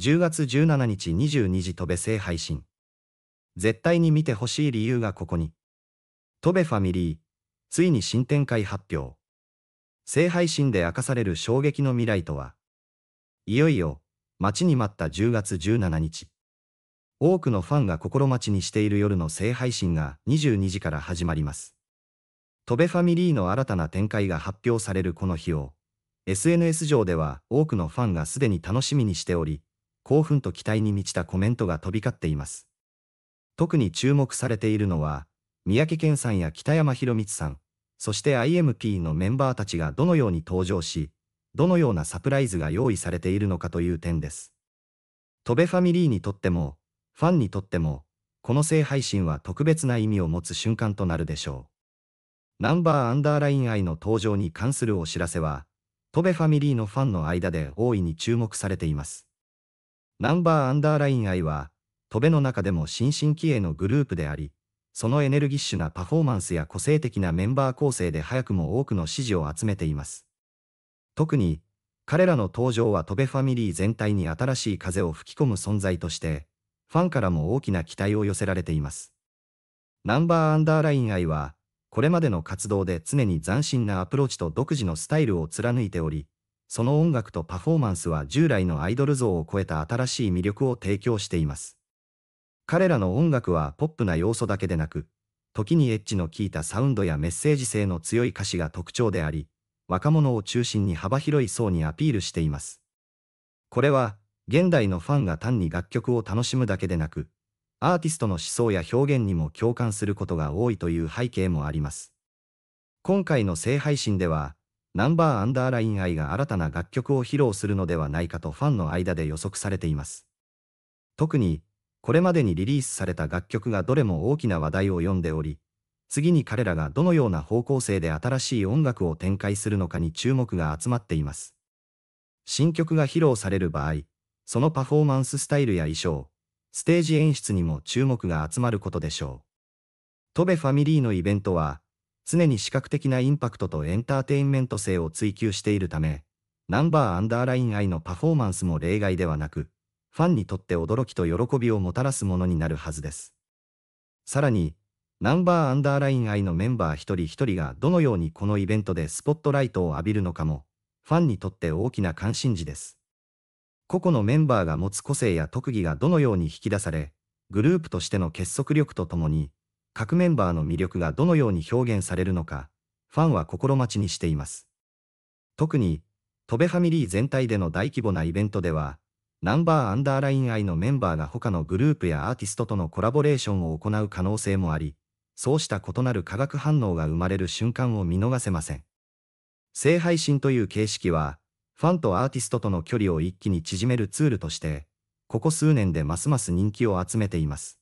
10月17日22時戸部制配信。絶対に見てほしい理由がここに。戸部ファミリー、ついに新展開発表。性配信で明かされる衝撃の未来とは、いよいよ、待ちに待った10月17日。多くのファンが心待ちにしている夜の性配信が22時から始まります。戸部ファミリーの新たな展開が発表されるこの日を、SNS 上では多くのファンがすでに楽しみにしており、興奮と期待に満ちたコメントが飛び交っています。特に注目されているのは、三宅健さんや北山宏光さん、そして IMP のメンバーたちがどのように登場し、どのようなサプライズが用意されているのかという点です。戸部ファミリーにとっても、ファンにとっても、この性配信は特別な意味を持つ瞬間となるでしょう。ナンバーアンダーライン愛の登場に関するお知らせは、戸部ファミリーのファンの間で大いに注目されています。ナンバーアンダーライン I は、トベの中でも新進気鋭のグループであり、そのエネルギッシュなパフォーマンスや個性的なメンバー構成で早くも多くの支持を集めています。特に、彼らの登場はトベファミリー全体に新しい風を吹き込む存在として、ファンからも大きな期待を寄せられています。ナンバーアンダーライン I は、これまでの活動で常に斬新なアプローチと独自のスタイルを貫いており、その音楽とパフォーマンスは従来のアイドル像を超えた新しい魅力を提供しています。彼らの音楽はポップな要素だけでなく、時にエッジの効いたサウンドやメッセージ性の強い歌詞が特徴であり、若者を中心に幅広い層にアピールしています。これは、現代のファンが単に楽曲を楽しむだけでなく、アーティストの思想や表現にも共感することが多いという背景もあります。今回の聖配信では、ナンバーアンダーライン愛が新たな楽曲を披露するのではないかとファンの間で予測されています。特に、これまでにリリースされた楽曲がどれも大きな話題を読んでおり、次に彼らがどのような方向性で新しい音楽を展開するのかに注目が集まっています。新曲が披露される場合、そのパフォーマンススタイルや衣装、ステージ演出にも注目が集まることでしょう。トベファミリーのイベントは、常に視覚的なインパクトとエンターテインメント性を追求しているため、ナンバーアンダーライン愛のパフォーマンスも例外ではなく、ファンにとって驚きと喜びをもたらすものになるはずです。さらに、ナンバーアンダーライン愛のメンバー一人一人がどのようにこのイベントでスポットライトを浴びるのかも、ファンにとって大きな関心事です。個々のメンバーが持つ個性や特技がどのように引き出され、グループとしての結束力とともに、各メンバーの魅力がどのように表現されるのか、ファンは心待ちにしています。特に、トベファミリー全体での大規模なイベントでは、ナンバーアンダーライン愛のメンバーが他のグループやアーティストとのコラボレーションを行う可能性もあり、そうした異なる化学反応が生まれる瞬間を見逃せません。正配信という形式は、ファンとアーティストとの距離を一気に縮めるツールとして、ここ数年でますます人気を集めています。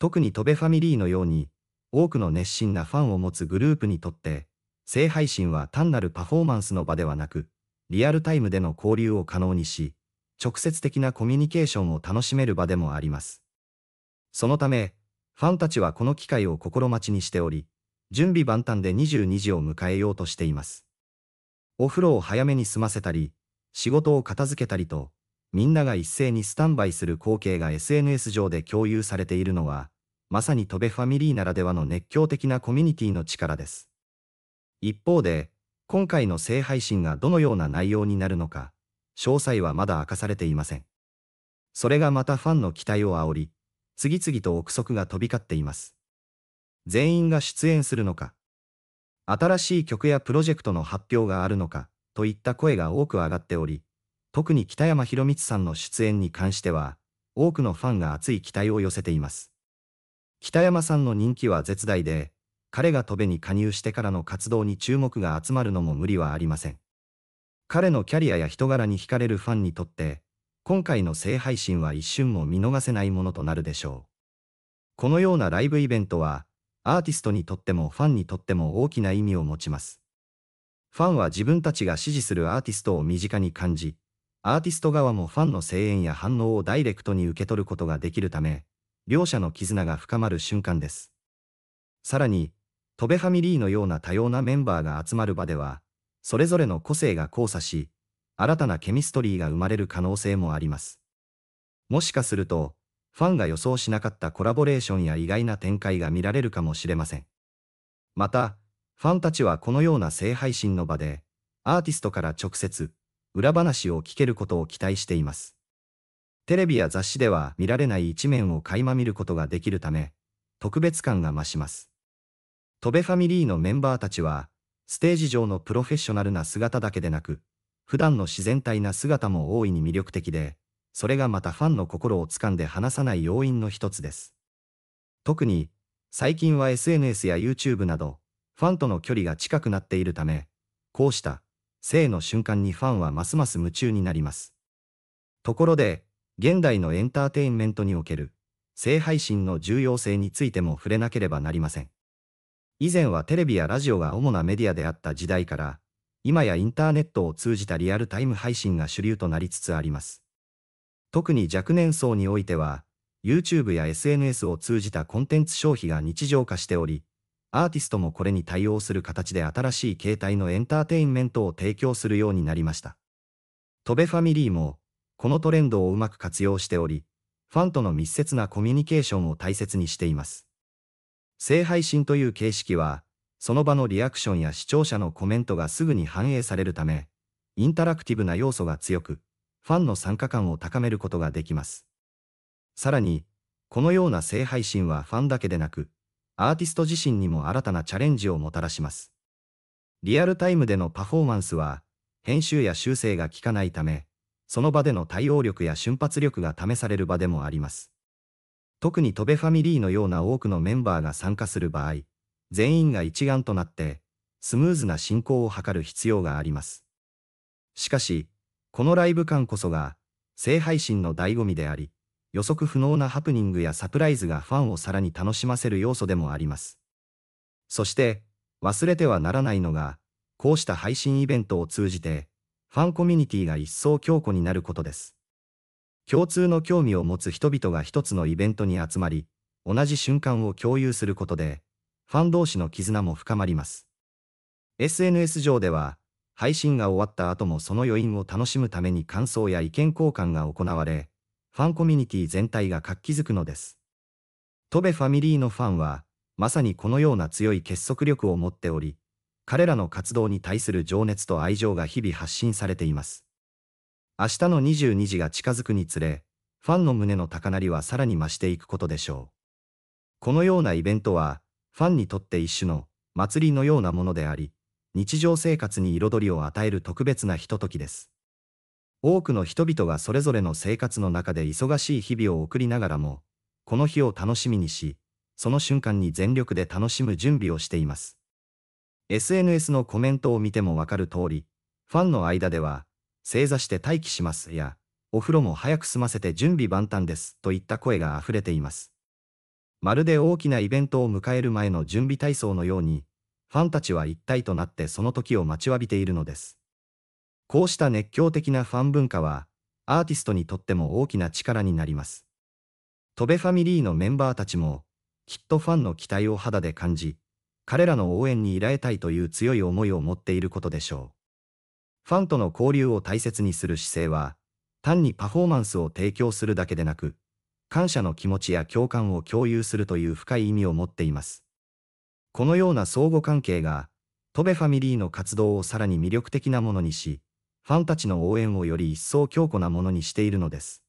特にトベファミリーのように、多くの熱心なファンを持つグループにとって、性配信は単なるパフォーマンスの場ではなく、リアルタイムでの交流を可能にし、直接的なコミュニケーションを楽しめる場でもあります。そのため、ファンたちはこの機会を心待ちにしており、準備万端で22時を迎えようとしています。お風呂を早めに済ませたり、仕事を片付けたりと、みんなが一斉にスタンバイする光景が SNS 上で共有されているのは、まさに戸ベファミリーならではの熱狂的なコミュニティの力です。一方で、今回の性配信がどのような内容になるのか、詳細はまだ明かされていません。それがまたファンの期待を煽り、次々と憶測が飛び交っています。全員が出演するのか、新しい曲やプロジェクトの発表があるのか、といった声が多く上がっており、特に北山宏光さんの出演に関しては、多くのファンが熱い期待を寄せています。北山さんの人気は絶大で、彼が戸辺に加入してからの活動に注目が集まるのも無理はありません。彼のキャリアや人柄に惹かれるファンにとって、今回の聖配信は一瞬も見逃せないものとなるでしょう。このようなライブイベントは、アーティストにとってもファンにとっても大きな意味を持ちます。ファンは自分たちが支持するアーティストを身近に感じ、アーティスト側もファンの声援や反応をダイレクトに受け取ることができるため、両者の絆が深まる瞬間です。さらに、戸ベファミリーのような多様なメンバーが集まる場では、それぞれの個性が交差し、新たなケミストリーが生まれる可能性もあります。もしかすると、ファンが予想しなかったコラボレーションや意外な展開が見られるかもしれません。また、ファンたちはこのような性配信の場で、アーティストから直接、裏話を聞けることを期待しています。テレビや雑誌では見られない一面を垣間見ることができるため、特別感が増します。戸部ファミリーのメンバーたちは、ステージ上のプロフェッショナルな姿だけでなく、普段の自然体な姿も大いに魅力的で、それがまたファンの心をつかんで離さない要因の一つです。特に、最近は SNS や YouTube など、ファンとの距離が近くなっているため、こうした性の瞬間にファンはますます夢中になります。ところで、現代のエンターテインメントにおける、性配信の重要性についても触れなければなりません。以前はテレビやラジオが主なメディアであった時代から、今やインターネットを通じたリアルタイム配信が主流となりつつあります。特に若年層においては、YouTube や SNS を通じたコンテンツ消費が日常化しており、アーティストもこれに対応する形で新しい形態のエンターテインメントを提供するようになりました。トベファミリーも、このトレンドをうまく活用しており、ファンとの密接なコミュニケーションを大切にしています。性配信という形式は、その場のリアクションや視聴者のコメントがすぐに反映されるため、インタラクティブな要素が強く、ファンの参加感を高めることができます。さらに、このような性配信はファンだけでなく、アーティスト自身にも新たなチャレンジをもたらします。リアルタイムでのパフォーマンスは、編集や修正が効かないため、その場での対応力や瞬発力が試される場でもあります。特に戸部ファミリーのような多くのメンバーが参加する場合、全員が一丸となって、スムーズな進行を図る必要があります。しかし、このライブ感こそが、性配信の醍醐味であり、予測不能なハプニングやサプライズがファンをさらに楽しませる要素でもあります。そして、忘れてはならないのが、こうした配信イベントを通じて、ファンコミュニティが一層強固になることです。共通の興味を持つ人々が一つのイベントに集まり、同じ瞬間を共有することで、ファン同士の絆も深まります。SNS 上では、配信が終わった後もその余韻を楽しむために感想や意見交換が行われ、ファンコミュニティ全体が活気づくのです。トベファミリーのファンは、まさにこのような強い結束力を持っており、彼らの活動に対する情熱と愛情が日々発信されています。明日の22時が近づくにつれ、ファンの胸の高鳴りはさらに増していくことでしょう。このようなイベントは、ファンにとって一種の祭りのようなものであり、日常生活に彩りを与える特別なひとときです。多くの人々がそれぞれの生活の中で忙しい日々を送りながらも、この日を楽しみにし、その瞬間に全力で楽しむ準備をしています。SNS のコメントを見てもわかる通り、ファンの間では、正座して待機しますや、お風呂も早く済ませて準備万端ですといった声が溢れています。まるで大きなイベントを迎える前の準備体操のように、ファンたちは一体となってその時を待ちわびているのです。こうした熱狂的なファン文化は、アーティストにとっても大きな力になります。トベファミリーのメンバーたちも、きっとファンの期待を肌で感じ、彼らの応援に依頼たいという強い思いを持っていることでしょう。ファンとの交流を大切にする姿勢は、単にパフォーマンスを提供するだけでなく、感謝の気持ちや共感を共有するという深い意味を持っています。このような相互関係が、トベファミリーの活動をさらに魅力的なものにし、ファンたちの応援をより一層強固なものにしているのです。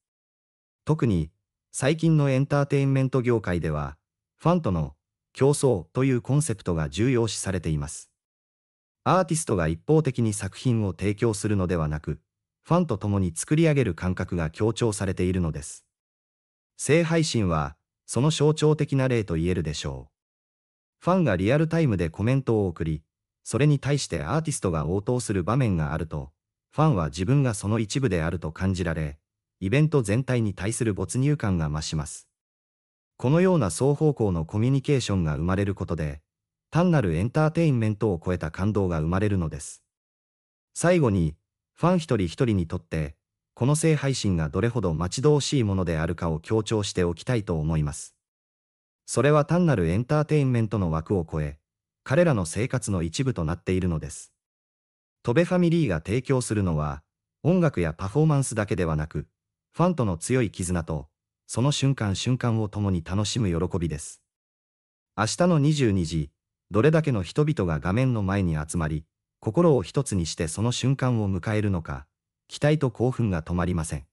特に、最近のエンターテインメント業界では、ファンとの競争というコンセプトが重要視されています。アーティストが一方的に作品を提供するのではなく、ファンと共に作り上げる感覚が強調されているのです。性配信は、その象徴的な例と言えるでしょう。ファンがリアルタイムでコメントを送り、それに対してアーティストが応答する場面があると、ファンは自分がその一部であると感じられ、イベント全体に対する没入感が増します。このような双方向のコミュニケーションが生まれることで、単なるエンターテインメントを超えた感動が生まれるのです。最後に、ファン一人一人にとって、この性配信がどれほど待ち遠しいものであるかを強調しておきたいと思います。それは単なるエンターテインメントの枠を超え、彼らの生活の一部となっているのです。戸部ファミリーが提供するのは、音楽やパフォーマンスだけではなく、ファンとの強い絆と、その瞬間瞬間を共に楽しむ喜びです。明日の22時、どれだけの人々が画面の前に集まり、心を一つにしてその瞬間を迎えるのか、期待と興奮が止まりません。